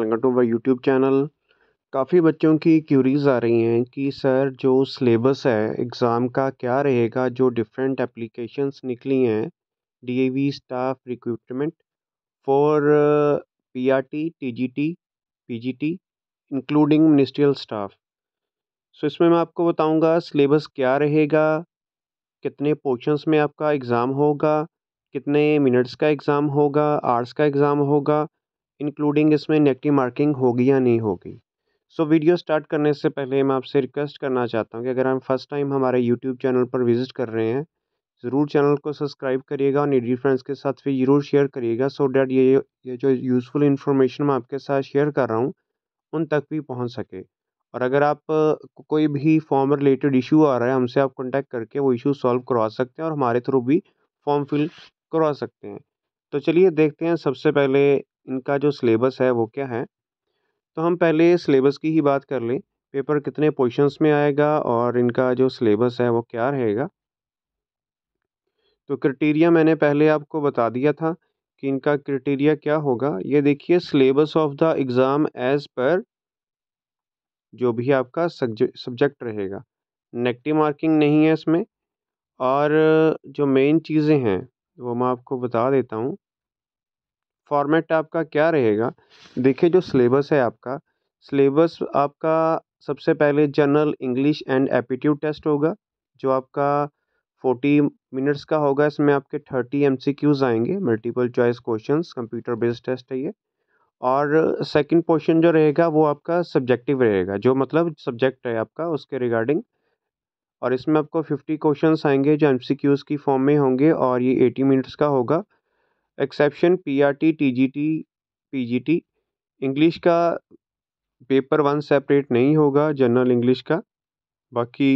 कलंगटों व YouTube channel काफ़ी बच्चों की क्यूरीज़ आ रही हैं कि सर जो सिलेबस है एग्ज़ाम का क्या रहेगा जो डिफ़रेंट एप्लीकेशंस निकली हैं D A V staff recruitment for P R T T G T P G T including ministerial staff so इसमें मैं आपको बताऊंगा सिलेबस क्या रहेगा कितने पोर्शंस में आपका एग्ज़ाम होगा कितने मिनट्स का एग्ज़ाम होगा आर्ट्स का एग्ज़ाम होगा इंक्लूडिंग इसमें नेगेटिव मार्किंग होगी या नहीं होगी सो वीडियो स्टार्ट करने से पहले मैं आपसे रिक्वेस्ट करना चाहता हूँ कि अगर हम फर्स्ट टाइम हमारे यूट्यूब चैनल पर विजिट कर रहे हैं ज़रूर चैनल को सब्सक्राइब करिएगा और निजी फ्रेंड्स के साथ फिर ज़रूर शेयर करिएगा सो डैट ये ये जो यूज़फुल इन्फॉर्मेशन मैं आपके साथ शेयर कर रहा हूँ उन तक भी पहुँच सके और अगर आप को कोई भी फॉर्म रिलेटेड इशू आ रहा है हमसे आप कॉन्टैक्ट करके वो इशू सॉल्व करवा सकते हैं और हमारे थ्रू भी फॉर्म फिल करवा सकते हैं तो चलिए देखते हैं सबसे पहले इनका जो सिलेबस है वो क्या है तो हम पहले सिलेबस की ही बात कर लें पेपर कितने पोर्शंस में आएगा और इनका जो सिलेबस है वो क्या रहेगा तो क्रिटेरिया मैंने पहले आपको बता दिया था कि इनका क्रिटेरिया क्या होगा ये देखिए syllabus of the exam as per जो भी आपका सब्जेक्ट रहेगा नेगेटिव मार्किंग नहीं है इसमें और जो मेन चीज़ें हैं वो मैं आपको बता देता हूँ फॉर्मेट आपका क्या रहेगा देखिए जो सिलेबस है आपका सिलेबस आपका सबसे पहले general English and aptitude test होगा जो आपका फोर्टी मिनट्स का होगा इसमें आपके थर्टी एम सी क्यूज़ आएंगे multiple choice questions computer based test है ये और सेकंड पोर्शन जो रहेगा वो आपका सब्जेक्टिव रहेगा जो मतलब सब्जेक्ट है आपका उसके रिगार्डिंग और इसमें आपको फिफ्टी क्वेश्चन आएंगे जो एम सी क्यूज़ की फॉर्म में होंगे और ये एटी मिनट्स का होगा exception P R T T G T P G T English का पेपर वन सेपरेट नहीं होगा जनरल इंग्लिश का बाकी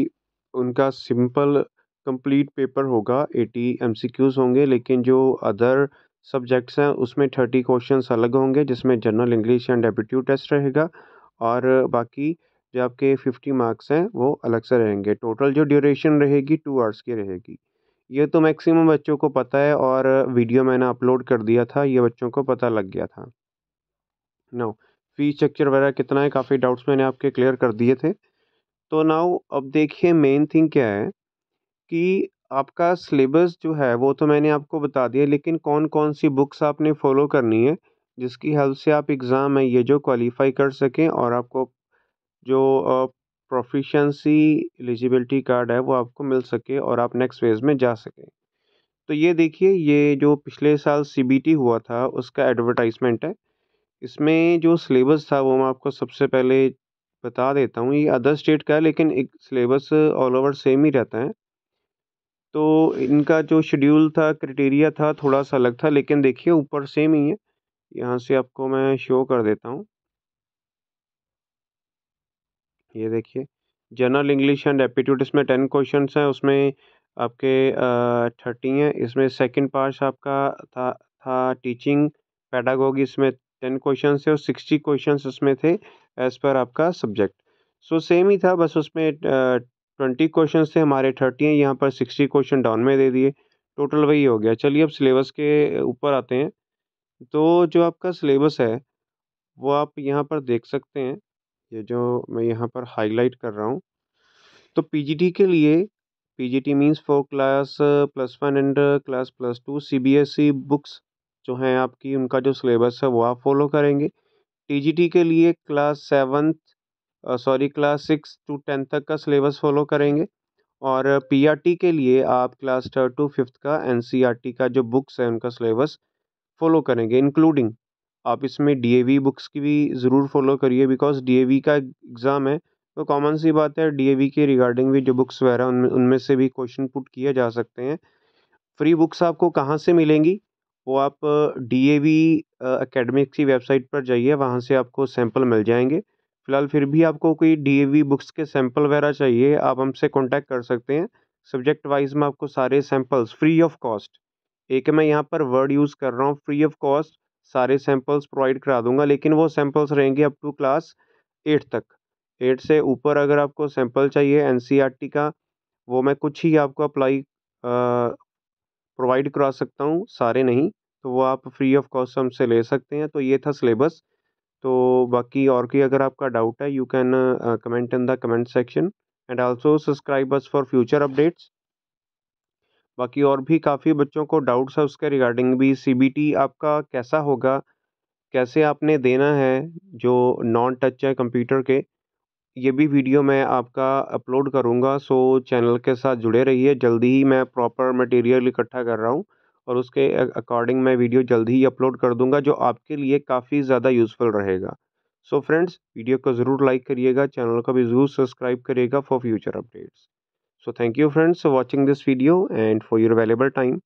उनका सिंपल कंप्लीट पेपर होगा एटी एम सी क्यूज़ होंगे लेकिन जो अदर सब्जेक्ट्स हैं उसमें थर्टी क्वेश्चन अलग होंगे जिसमें general English and aptitude test रहेगा और बाकी जो आपके फिफ्टी मार्क्स हैं वो अलग से रहेंगे टोटल जो ड्यूरेशन रहेगी टू आवर्स की रहेगी ये तो मैक्सिमम बच्चों को पता है और वीडियो मैंने अपलोड कर दिया था ये बच्चों को पता लग गया था नाउ फी स्ट्रक्चर वगैरह कितना है काफ़ी डाउट्स मैंने आपके क्लियर कर दिए थे तो नाउ अब देखिए मेन थिंग क्या है कि आपका सिलेबस जो है वो तो मैंने आपको बता दिया लेकिन कौन कौन सी बुक्स आपने फॉलो करनी है जिसकी हेल्प से आप एग्ज़ाम है ये जो क्वालिफाई कर सकें और आपको जो प्रोफिशेंसी एलिजिबिलिटी कार्ड है वो आपको मिल सके और आप नेक्स्ट फेज़ में जा सकें तो ये देखिए ये जो पिछले साल सी हुआ था उसका एडवर्टाइजमेंट है इसमें जो सिलेबस था वो मैं आपको सबसे पहले बता देता हूँ ये अदर स्टेट का है लेकिन एक सिलेबस ऑल ओवर सेम ही रहता है तो इनका जो शेड्यूल था क्रिटेरिया था थोड़ा सा अलग था लेकिन देखिए ऊपर सेम ही है यहाँ से आपको मैं शो कर देता हूँ ये देखिए जनरल इंग्लिश एंड एप्टीट्यूड इसमें टेन क्वेश्चन हैं उसमें आपके थर्टी हैं इसमें सेकंड पार्ट आपका था था टीचिंग पैडागोगी इसमें टेन क्वेश्चन थे और सिक्सटी क्वेश्चन उसमें थे एज़ पर आपका सब्जेक्ट सो सेम ही था बस उसमें ट्वेंटी क्वेश्चन थे हमारे थर्टी हैं यहाँ पर सिक्सटी क्वेश्चन डाउन में दे दिए टोटल वही हो गया चलिए अब सिलेबस के ऊपर आते हैं तो जो आपका सिलेबस है वो आप यहाँ पर देख सकते हैं ये जो मैं यहाँ पर हाईलाइट कर रहा हूँ तो पीजीटी के लिए PGT means for class plus one and class plus two CBSE books जो हैं आपकी उनका जो सिलेबस है वो आप फॉलो करेंगे टीजीटी के लिए class seventh sorry class six to tenth तक का सिलेबस फॉलो करेंगे और पीआरटी के लिए आप क्लास थर्ड टू फिफ्थ का एनसीईआरटी का जो बुक्स है उनका सिलेबस फॉलो करेंगे इंक्लूडिंग आप इसमें डी ए वी बुक्स की भी ज़रूर फॉलो करिए बिकॉज़ डी ए वी का एग्ज़ाम है तो कॉमन सी बात है डी ए वी के रिगार्डिंग भी जो बुक्स वगैरह उनमें उनमें से भी क्वेश्चन पुट किए जा सकते हैं फ्री बुक्स आपको कहाँ से मिलेंगी वो आप डी ए वी अकेडमिक की वेबसाइट पर जाइए वहाँ से आपको सैम्पल मिल जाएंगे फ़िलहाल फिर भी आपको कोई डी ए वी बुक्स के सैम्पल वगैरह चाहिए आप हमसे कॉन्टैक्ट कर सकते हैं सब्जेक्ट वाइज में आपको सारे सैम्पल्स फ्री ऑफ कॉस्ट एक मैं यहाँ पर वर्ड यूज़ कर रहा हूँ फ्री ऑफ कॉस्ट सारे सैम्पल्स प्रोवाइड करा दूँगा लेकिन वो सैम्पल्स रहेंगे अप टू क्लास एट तक एट से ऊपर अगर आपको सैम्पल चाहिए एन सी आर टी का वो मैं कुछ ही आपको अप्लाई प्रोवाइड करा सकता हूँ सारे नहीं तो वो आप फ्री ऑफ कॉस्ट हमसे ले सकते हैं तो ये था सिलेबस तो बाकी और की अगर आपका डाउट है you can comment in the comment section and also subscribe us for future updates बाकी और भी काफ़ी बच्चों को डाउट्स है उसके रिगार्डिंग भी सी बी टी आपका कैसा होगा कैसे आपने देना है जो नॉन टच है कंप्यूटर के ये भी वीडियो मैं आपका अपलोड करूँगा सो चैनल के साथ जुड़े रहिए जल्दी ही मैं प्रॉपर मटेरियल इकट्ठा कर रहा हूँ और उसके अकॉर्डिंग मैं वीडियो जल्दी ही अपलोड कर दूँगा जो आपके लिए काफ़ी ज़्यादा यूज़फुल रहेगा सो फ्रेंड्स वीडियो को ज़रूर लाइक करिएगा चैनल को भी ज़रूर सब्सक्राइब करिएगा for future updates So thank you friends for watching this video and for your valuable time.